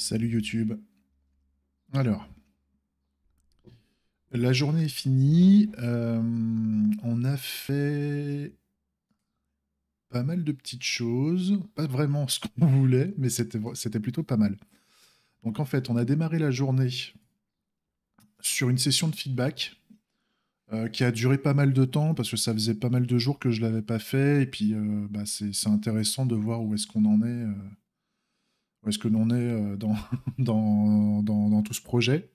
Salut YouTube. Alors, la journée est finie. Euh, on a fait pas mal de petites choses. Pas vraiment ce qu'on voulait, mais c'était plutôt pas mal. Donc en fait, on a démarré la journée sur une session de feedback euh, qui a duré pas mal de temps parce que ça faisait pas mal de jours que je l'avais pas fait. Et puis, euh, bah, c'est intéressant de voir où est-ce qu'on en est où est-ce que l'on est euh, dans, dans, tout ce projet,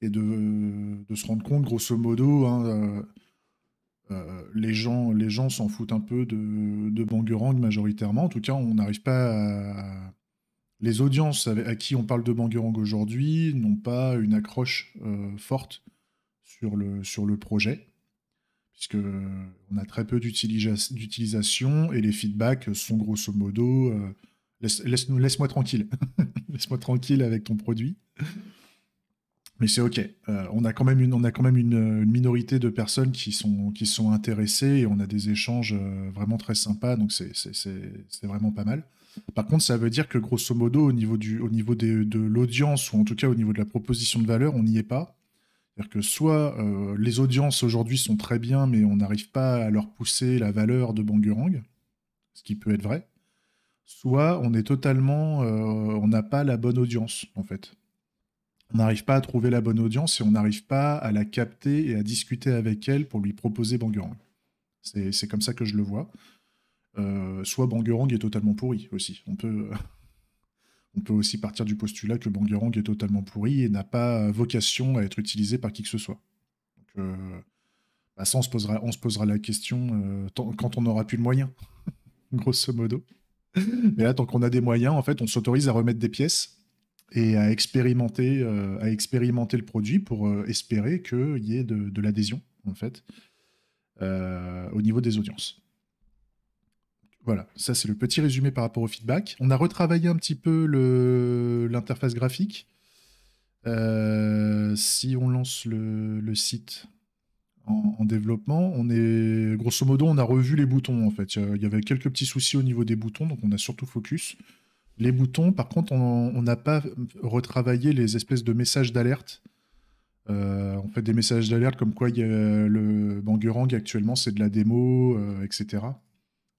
et de, se rendre compte, grosso modo, hein, euh, euh, les gens les gens s'en foutent un peu de, de majoritairement. En tout cas, on n'arrive pas Les audiences à qui on parle de Bangurang aujourd'hui n'ont pas une accroche forte sur le, sur le projet, puisque on a très peu d'utilisation et les feedbacks sont grosso modo... Laisse, moi tranquille. Laisse-moi tranquille avec ton produit. Mais c'est OK. Euh, on a quand même, une, on a quand même une, minorité de personnes qui sont, qui sont intéressées et on a des échanges euh, vraiment très sympas. Donc, c'est, vraiment pas mal. Par contre, ça veut dire que grosso modo, au niveau, du, au niveau des, de l'audience ou en tout cas au niveau de la proposition de valeur, on n'y est pas. C'est-à-dire que soit euh, les audiences aujourd'hui sont très bien, mais on n'arrive pas à leur pousser la valeur de Bangurang, ce qui peut être vrai soit on est totalement, euh, on n'a pas la bonne audience en fait. On n'arrive pas à trouver la bonne audience et on n'arrive pas à la capter et à discuter avec elle pour lui proposer Bangurang. C'est comme ça que je le vois. Euh, soit Bangurang est totalement pourri aussi. On peut, on peut aussi partir du postulat que Bangurang est totalement pourri et n'a pas vocation à être utilisé par qui que ce soit. Euh, bah, on se posera, on se posera la question quand on aura plus le moyen, grosso modo. Mais là, tant qu'on a des moyens, en fait, on s'autorise à remettre des pièces et à expérimenter, euh, à expérimenter le produit pour euh, espérer qu'il y ait de, l'adhésion, en fait, euh, au niveau des audiences. Voilà, ça c'est le petit résumé par rapport au feedback. On a retravaillé un petit peu l'interface graphique. si on lance le site, en, développement. On est, grosso modo, on a revu les boutons en fait. Il y avait quelques petits soucis au niveau des boutons, donc on a surtout focus. Les boutons, par contre, on n'a pas retravaillé les espèces de messages d'alerte. Euh, on fait des messages d'alerte comme quoi le Bangerang actuellement c'est de la démo, euh, etc.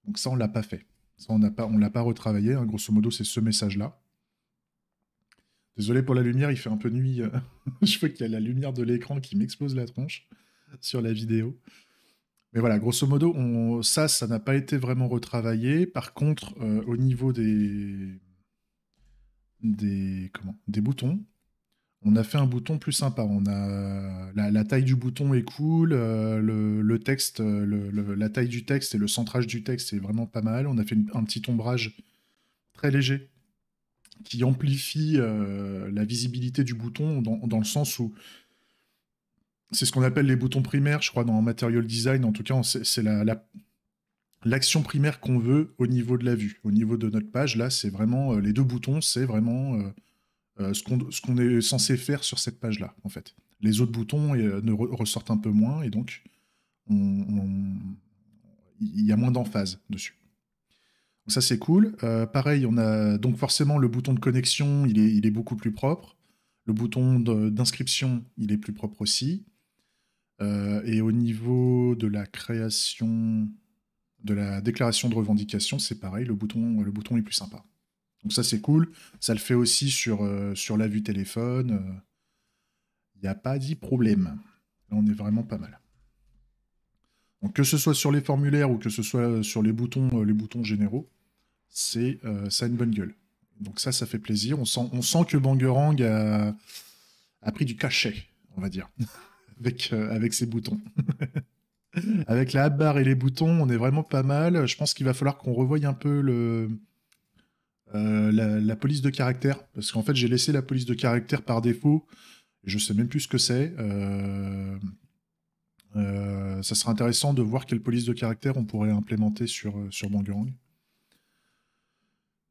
Donc ça, on l'a pas fait. Ça, on ne l'a pas retravaillé. Hein. Grosso modo, c'est ce message-là. Désolé pour la lumière, il fait un peu nuit. Euh. Je vois qu'il y a la lumière de l'écran qui m'explose la tronche. sur la vidéo. Mais voilà, grosso modo, on, ça, ça n'a pas été vraiment retravaillé. Par contre, euh, au niveau des, des, comment, des boutons, on a fait un bouton plus sympa. On a la, taille du bouton est cool, euh, le, texte, euh, la taille du texte et le centrage du texte est vraiment pas mal. On a fait un petit ombrage très léger qui amplifie la visibilité du bouton dans, dans, le sens où c'est ce qu'on appelle les boutons primaires, je crois, dans Material Design. En tout cas, c'est l'action la, primaire qu'on veut au niveau de la vue. Au niveau de notre page, là, c'est vraiment... Euh, les deux boutons, c'est vraiment euh, euh, ce qu'on est censé faire sur cette page-là, en fait. Les autres boutons ne ressortent un peu moins, et donc, il y a moins d'emphase dessus. ça, c'est cool. pareil, on a donc forcément le bouton de connexion, il est, il est beaucoup plus propre. Le bouton d'inscription, il est plus propre aussi. Euh, et au niveau de la création, de la déclaration de revendication, c'est pareil, le bouton, le bouton est plus sympa. Donc ça c'est cool. Ça le fait aussi sur, euh, la vue téléphone. Il euh, n'y a pas dit problème. Là on est vraiment pas mal. Donc que ce soit sur les formulaires ou que ce soit sur les boutons, les boutons généraux, ça a une bonne gueule. Donc ça, ça fait plaisir. On sent, que Bangerang a pris du cachet, on va dire. avec, ses euh, boutons. avec la barre et les boutons, on est vraiment pas mal. Je pense qu'il va falloir qu'on revoie un peu le, euh, la, police de caractère. Parce qu'en fait, j'ai laissé la police de caractère par défaut. Je sais même plus ce que c'est. Euh, ça sera intéressant de voir quelle police de caractère on pourrait implémenter sur, sur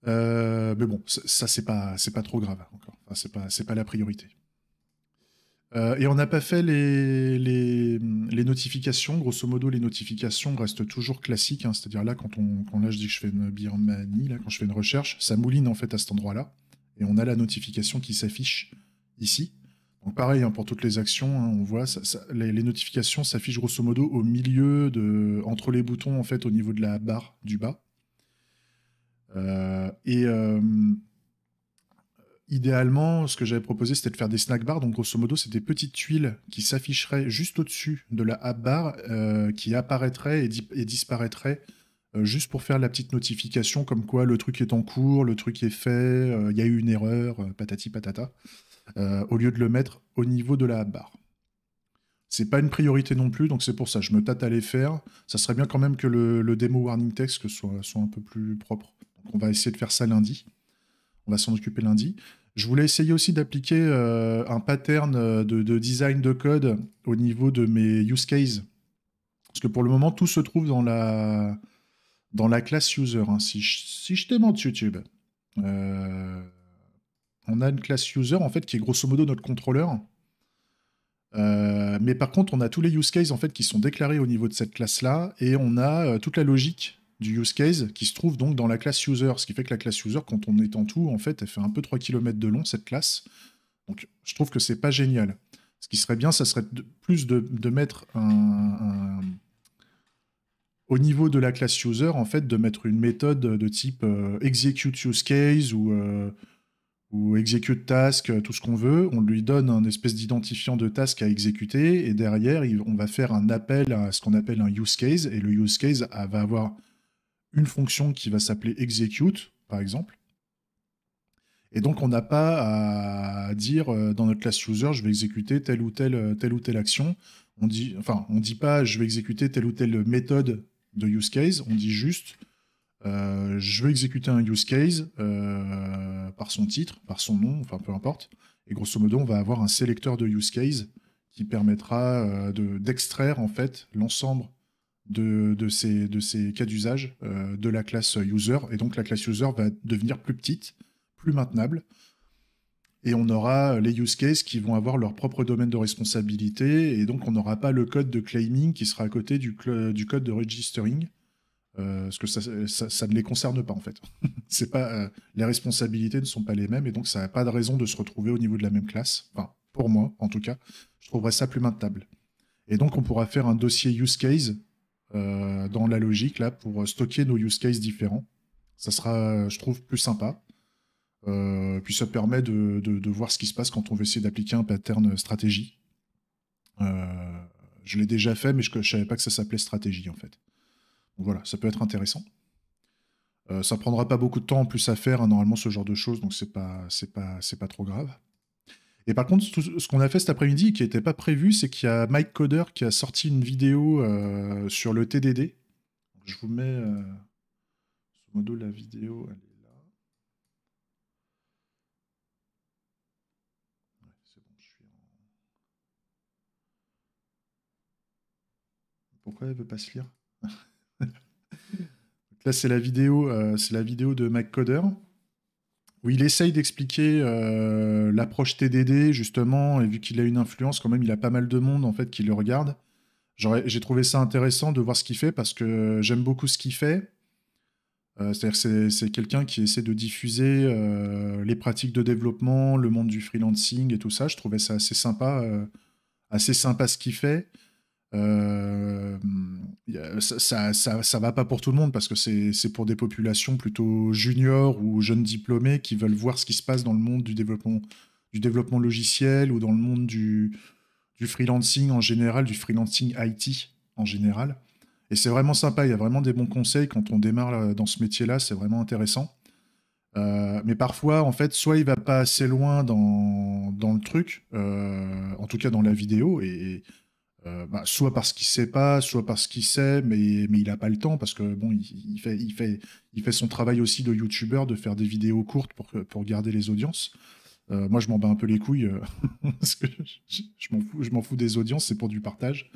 mais bon, ça, c'est pas, pas trop grave encore. Enfin, c'est pas, pas la priorité. Euh, et on n'a pas fait les, les, notifications. Grosso modo, les notifications restent toujours classiques. Hein. C'est-à-dire là, quand, on, quand je dis que je fais une Birmanie, là, quand je fais une recherche, ça mouline en fait à cet endroit-là. Et on a la notification qui s'affiche ici. Donc pareil, hein, pour toutes les actions, hein, on voit, les, notifications s'affichent grosso modo au milieu, de, entre les boutons, en fait, au niveau de la barre du bas. Euh, et... Euh, Idéalement, ce que j'avais proposé, c'était de faire des snack bars. Donc, grosso modo, c'est des petites tuiles qui s'afficheraient juste au-dessus de la app bar, euh, qui apparaîtraient et, disparaîtrait disparaîtraient euh, juste pour faire la petite notification comme quoi le truc est en cours, le truc est fait, euh, il y a eu une erreur, patati patata, au lieu de le mettre au niveau de la app bar. C'est pas une priorité non plus, donc c'est pour ça, je me tâte à les faire. Ça serait bien quand même que le, démo warning text soit, soit un peu plus propre. Donc, on va essayer de faire ça lundi. On va s'en occuper lundi. Je voulais essayer aussi d'appliquer euh, un pattern euh, de, design de code au niveau de mes use cases. Parce que pour le moment, tout se trouve dans la, dans la classe user. Hein, si, je, te YouTube, euh, on a une classe user en fait qui est grosso modo notre contrôleur. mais par contre, on a tous les use cases en fait qui sont déclarés au niveau de cette classe-là et on a toute la logique du use case qui se trouve donc dans la classe user. Ce qui fait que la classe user, quand on est en tout, en fait, elle fait un peu 3 km de long, cette classe. Donc je trouve que c'est pas génial. Ce qui serait bien, ça serait plus de, de mettre un, Au niveau de la classe user, en fait, de mettre une méthode de type euh, execute use case ou, euh, ou execute task, euh, tout ce qu'on veut. On lui donne un espèce d'identifiant de task à exécuter et derrière, on va faire un appel à ce qu'on appelle un use case et le use case va avoir une fonction qui va s'appeler execute, par exemple. Et donc, on n'a pas à dire euh, dans notre classe user, je vais exécuter telle ou telle, euh, telle ou telle action. On dit, enfin, on dit pas je vais exécuter telle ou telle méthode de use case. On dit juste euh, je vais exécuter un use case par son titre, par son nom, enfin peu importe. Et grosso modo, on va avoir un sélecteur de use case qui permettra d'extraire en fait l'ensemble de, ces, de ces cas d'usage euh, de la classe user. Et donc la classe user va devenir plus petite, plus maintenable. Et on aura les use cases qui vont avoir leur propre domaine de responsabilité. Et donc on n'aura pas le code de claiming qui sera à côté du, code de registering. Euh, parce que ça, ne les concerne pas en fait. c'est pas euh, les responsabilités ne sont pas les mêmes et donc ça n'a pas de raison de se retrouver au niveau de la même classe. Enfin, pour moi en tout cas, je trouverais ça plus maintenable. Et donc on pourra faire un dossier use case euh, dans la logique là pour stocker nos use cases différents. Ça sera, euh, je trouve, plus sympa. Euh, puis ça permet de, voir ce qui se passe quand on veut essayer d'appliquer un pattern stratégie. je l'ai déjà fait, mais je ne savais pas que ça s'appelait stratégie en fait. Donc voilà, ça peut être intéressant. Ça ne prendra pas beaucoup de temps en plus à faire, hein, normalement ce genre de choses, donc c'est pas, c'est pas trop grave. Et par contre, ce qu'on a fait cet après-midi, qui n'était pas prévu, c'est qu'il y a Mike Coder qui a sorti une vidéo euh, sur le TDD. Je vous mets, euh, modo, la vidéo, elle est là. Pourquoi elle ne peut pas se lire Là, c'est la vidéo, euh, c'est la vidéo de Mike Coder où il essaye d'expliquer euh, l'approche TDD, justement, et vu qu'il a une influence, quand même, il a pas mal de monde, en fait, qui le regarde. J'ai trouvé ça intéressant de voir ce qu'il fait, parce que j'aime beaucoup ce qu'il fait. Euh, c'est-à-dire c'est quelqu'un qui essaie de diffuser euh, les pratiques de développement, le monde du freelancing et tout ça. Je trouvais ça assez sympa, assez sympa ce qu'il fait. Euh, ça, ça, ça, va pas pour tout le monde parce que c'est pour des populations plutôt juniors ou jeunes diplômés qui veulent voir ce qui se passe dans le monde du développement, du développement logiciel ou dans le monde du, du freelancing en général, du freelancing IT en général. Et c'est vraiment sympa, il y a vraiment des bons conseils quand on démarre euh, dans ce métier-là, c'est vraiment intéressant. Euh, mais parfois, en fait, soit il va pas assez loin dans, dans le truc, en tout cas dans la vidéo, et euh, bah, soit parce qu'il sait pas, soit parce qu'il sait, mais, mais il n'a pas le temps parce que bon, il, fait, il, fait, il fait son travail aussi de youtubeur de faire des vidéos courtes pour, pour garder les audiences. Euh, moi, je m'en bats un peu les couilles euh, parce que je, m'en fous, je m'en fous des audiences, c'est pour du partage.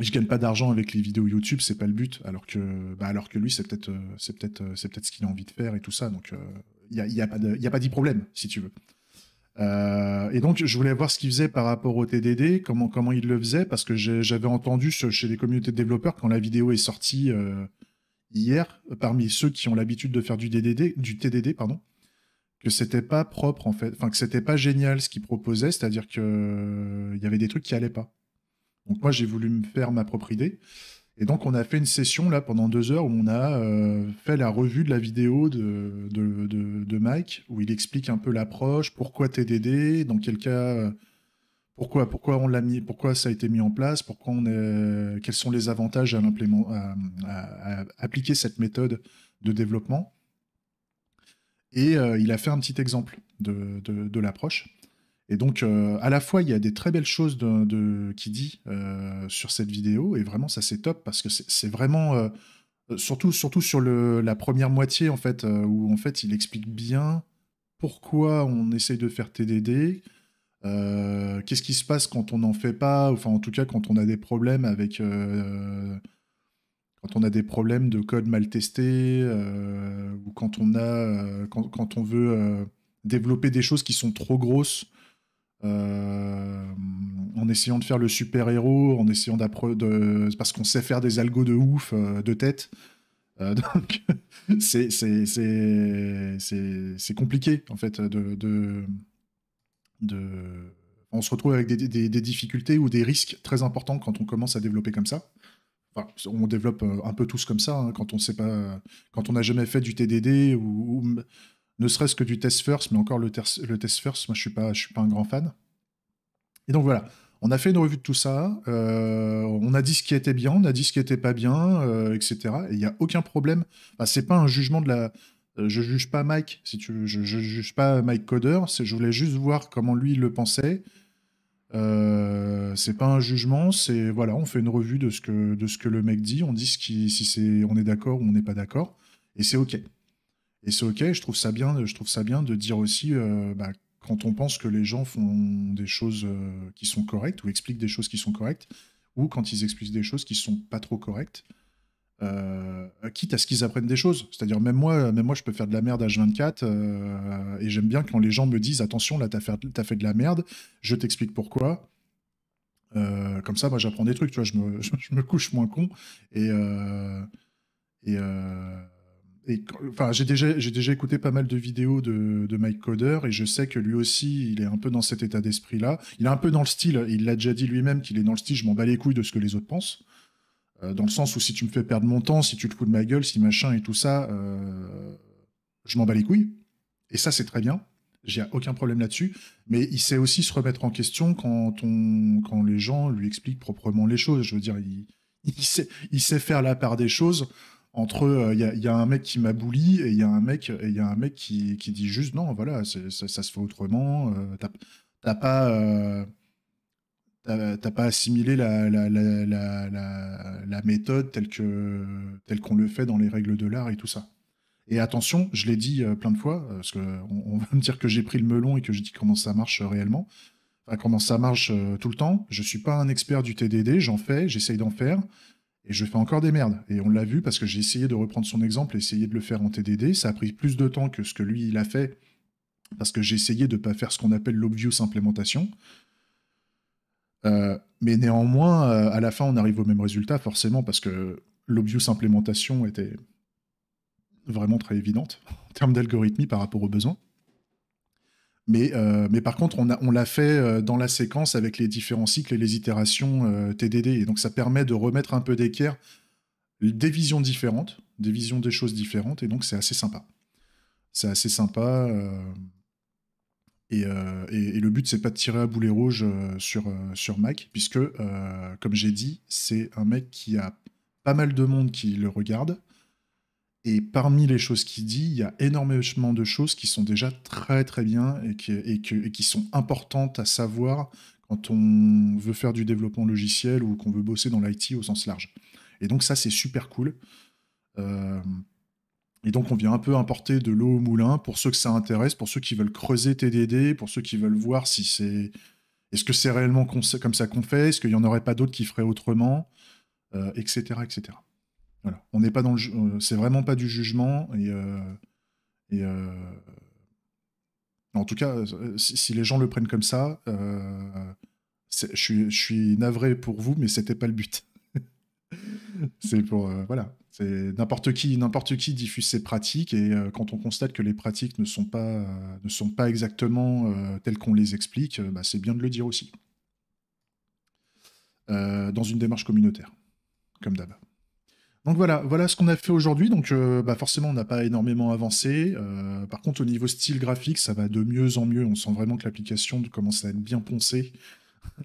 Je gagne pas d'argent avec les vidéos YouTube, c'est pas le but. Alors que, bah, alors que lui, c'est peut-être, c'est peut-être, c'est peut-être ce qu'il a envie de faire et tout ça. Donc, il n'y a, y a, pas de, y a pas problème, si tu veux. Euh, et donc, je voulais voir ce qu'il faisait par rapport au TDD, comment comment il le faisait, parce que j'avais entendu chez les communautés de développeurs quand la vidéo est sortie euh, hier, parmi ceux qui ont l'habitude de faire du DDD, du TDD, pardon, que c'était pas propre en fait, enfin que c'était pas génial ce qu'ils proposaient, c'est-à-dire que euh, il y avait des trucs qui allaient pas. Donc moi, j'ai voulu me faire ma propre idée. Et donc, on a fait une session là pendant deux heures où on a euh, fait la revue de la vidéo de, Mike, où il explique un peu l'approche, pourquoi TDD, dans quel cas, euh, pourquoi, on l'a mis, pourquoi ça a été mis en place, pourquoi quels sont les avantages à, appliquer cette méthode de développement. Et euh, il a fait un petit exemple de, l'approche. Et donc, euh, à la fois, il y a des très belles choses de, qui dit euh, sur cette vidéo, et vraiment, ça c'est top parce que c'est vraiment, euh, surtout, surtout sur la première moitié en fait, où en fait, il explique bien pourquoi on essaye de faire TDD, qu'est-ce qui se passe quand on n'en fait pas, enfin, en tout cas, quand on a des problèmes avec, quand on a des problèmes de code mal testé, ou quand on a, quand, quand, on veut développer des choses qui sont trop grosses euh, en essayant de faire le super-héros, en essayant d'apprendre... Parce qu'on sait faire des algos de ouf, euh, de tête. Euh, donc, c'est compliqué, en fait, de... de, On se retrouve avec des, des, difficultés ou des risques très importants quand on commence à développer comme ça. on développe un peu tous comme ça, hein, quand on sait pas, quand on n'a jamais fait du TDD ou ne serait-ce que du test first, mais encore le, test first, moi je suis pas, je suis pas un grand fan. Et donc voilà, on a fait une revue de tout ça, euh, on a dit ce qui était bien, on a dit ce qui était pas bien, euh, etc. Et il n'y a aucun problème. Enfin, c'est pas un jugement de la. Je euh, je juge pas Mike, si tu je, ne juge pas Mike Coder. Je voulais juste voir comment lui le pensait. c'est pas un jugement, c'est voilà, on fait une revue de ce que de ce que le mec dit, on dit ce si c'est, on est d'accord ou on n'est pas d'accord, et c'est ok. Et c'est ok, je trouve ça bien, je trouve ça bien de dire aussi, euh, bah, quand on pense que les gens font des choses euh, qui sont correctes ou expliquent des choses qui sont correctes, ou quand ils expliquent des choses qui sont pas trop correctes, euh, quitte à ce qu'ils apprennent des choses. C'est-à-dire même moi, même moi, je peux faire de la merde H24 et j'aime bien quand les gens me disent attention, là, t'as fait, fait de la merde, je t'explique pourquoi. comme ça, moi, j'apprends des trucs, tu vois, je me, je me, couche moins con et et enfin, j'ai déjà, j'ai déjà écouté pas mal de vidéos de, Mike Coder et je sais que lui aussi, il est un peu dans cet état d'esprit-là. Il est un peu dans le style, il l'a déjà dit lui-même qu'il est dans le style, je m'en bats les couilles de ce que les autres pensent. Euh, dans le sens où si tu me fais perdre mon temps, si tu te fous de ma gueule, si machin et tout ça, euh, je m'en bats les couilles. Et ça, c'est très bien. J'ai aucun problème là-dessus. Mais il sait aussi se remettre en question quand, on, quand les gens lui expliquent proprement les choses. Je veux dire, il, il, sait, il sait faire la part des choses entre euh, il y, a un mec qui m'a bouli et il y a un mec il y a un mec qui, dit juste non voilà ça, se fait autrement euh, tu t'as pas euh, t'as pas assimilé la méthode telle que telle qu'on le fait dans les règles de l'art et tout ça et attention je l'ai dit plein de fois parce que on, va me dire que j'ai pris le melon et que je dis comment ça marche réellement comment ça marche tout le temps je ne suis pas un expert du TDD j'en fais j'essaye d'en faire et je fais encore des merdes. Et on l'a vu parce que j'ai essayé de reprendre son exemple, essayer de le faire en TDD. Ça a pris plus de temps que ce que lui, il a fait parce que j'ai essayé de ne pas faire ce qu'on appelle l'obvious implémentation. Euh, mais néanmoins, euh, à la fin, on arrive au même résultat, forcément, parce que l'obvious implémentation était vraiment très évidente en termes d'algorithmie par rapport aux besoins. Euh, mais, par contre, on, a, on l'a fait euh, dans la séquence avec les différents cycles et les itérations euh, TDD. Et donc, ça permet de remettre un peu d'équerre des visions différentes, des visions des choses différentes. Et donc, c'est assez sympa. C'est assez sympa. et, le but, c'est pas de tirer à boulet rouge sur, sur Mac, puisque, comme j'ai dit, c'est un mec qui a pas mal de monde qui le regarde et parmi les choses qu'il dit, il y a énormément de choses qui sont déjà très très bien et qui, sont importantes à savoir quand on veut faire du développement logiciel ou qu'on veut bosser dans l'IT au sens large. Et donc ça, c'est super cool. Euh, et donc on vient un peu importer de l'eau au moulin pour ceux que ça intéresse, pour ceux qui veulent creuser TDD, pour ceux qui veulent voir si c'est... Est-ce que c'est réellement comme ça qu'on fait Est-ce qu'il n'y en aurait pas d'autres qui feraient autrement Etc. Euh, etc. Voilà. On n'est pas dans le, euh, c'est vraiment pas du jugement et, euh, euh, en tout cas, si, les gens le prennent comme ça, je suis, navré pour vous, mais c'était pas le but. c'est pour voilà, c'est n'importe qui, n'importe qui diffuse ses pratiques et quand on constate que les pratiques ne sont pas, ne sont pas exactement telles qu'on les explique, bah, c'est bien de le dire aussi. dans une démarche communautaire, comme d'hab. Donc voilà, voilà ce qu'on a fait aujourd'hui. Donc euh, bah, forcément, on n'a pas énormément avancé. Euh, par contre, au niveau style graphique, ça va de mieux en mieux. On sent vraiment que l'application commence à être bien poncée.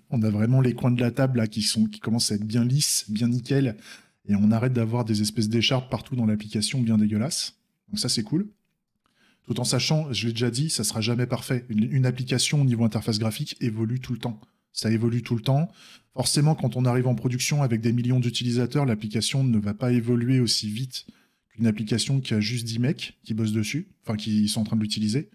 On a vraiment les coins de la table qui sont qui commencent à être bien lisses, bien nickel, et on arrête d'avoir des espèces d'écharpes partout dans l'application bien dégueulasses. Donc ça c'est cool. Tout en sachant, je l'ai déjà dit, ça sera jamais parfait. Une, une application au niveau interface graphique évolue tout le temps ça évolue tout le temps. Forcément, quand on arrive en production avec des millions d'utilisateurs, l'application ne va pas évoluer aussi vite qu'une application qui a juste 10 mecs qui bossent dessus, enfin qui sont en train de l'utiliser.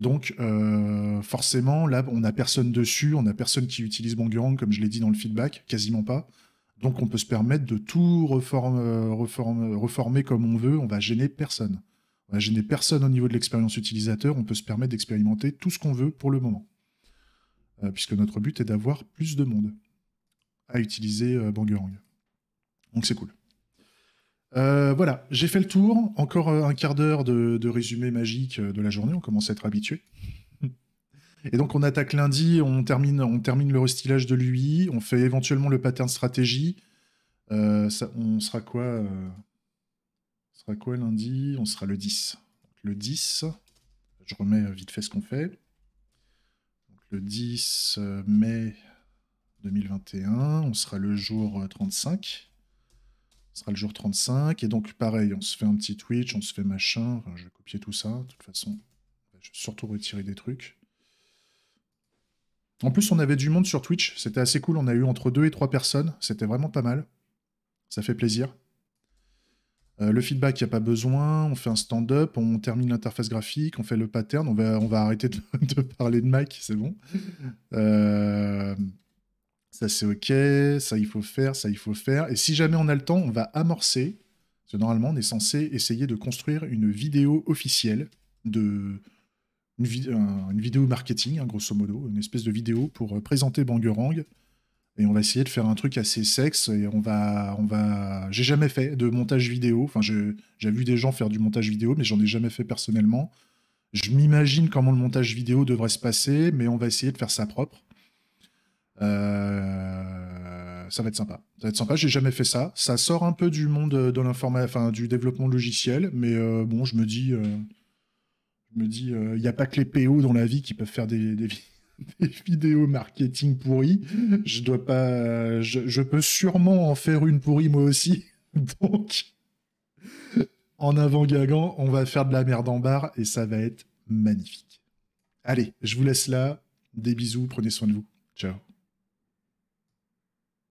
Donc euh, forcément, là, on n'a personne dessus, on n'a personne qui utilise Bangurang, comme je l'ai dit dans le feedback, quasiment pas. Donc on peut se permettre de tout euh, reformer comme on veut, on va gêner personne. On va gêner personne au niveau de l'expérience utilisateur, on peut se permettre d'expérimenter tout ce qu'on veut pour le moment. Euh, puisque notre but est d'avoir plus de monde à utiliser euh, Bangerang. Donc c'est cool. Euh, voilà, j'ai fait le tour. Encore un quart d'heure de, résumé magique de la journée. On commence à être habitué. Et donc on attaque lundi, on termine, on termine le restylage de l'UI, on fait éventuellement le pattern stratégie. on sera quoi on sera quoi lundi On sera le 10. Le 10, je remets vite fait ce qu'on fait. 10 euh, mai 2021. On sera le jour 35. Euh, Ce sera le jour 35. Et donc, pareil, on se fait un petit Twitch, on se fait machin. je vais copier tout ça, de toute façon. Je vais surtout retirer des trucs. En plus, on avait du monde sur Twitch. C'était assez cool. On a eu entre 2 et 3 personnes. C'était vraiment pas mal. Ça fait plaisir. Euh, le feedback, il n'y a pas besoin. On fait un stand-up, on termine l'interface graphique, on fait le pattern. On va, arrêter de, parler de Mac, c'est bon. Euh, ça, c'est OK. Ça, il faut faire. Ça, il faut faire. Et si jamais on a le temps, on va amorcer. Parce normalement, on est censé essayer de construire une vidéo officielle, de, une, vidéo marketing, hein, grosso modo, une espèce de vidéo pour euh, présenter Bangerang et on va essayer de faire un truc assez sexe et on va on va j'ai jamais fait de montage vidéo enfin j'ai vu des gens faire du montage vidéo mais j'en ai jamais fait personnellement je m'imagine comment le montage vidéo devrait se passer mais on va essayer de faire ça propre euh, ça va être sympa ça va être sympa j'ai jamais fait ça ça sort un peu du monde de l'informatique enfin du développement logiciel mais euh, bon je me dis euh, je me dis il n'y a pas que les PO dans la vie qui peuvent faire des, des... des vidéos marketing pourries. Je dois pas. Je, peux sûrement en faire une pourrie moi aussi. Donc, en avant gagant on va faire de la merde en barre et ça va être magnifique. Allez, je vous laisse là. Des bisous, prenez soin de vous. Ciao.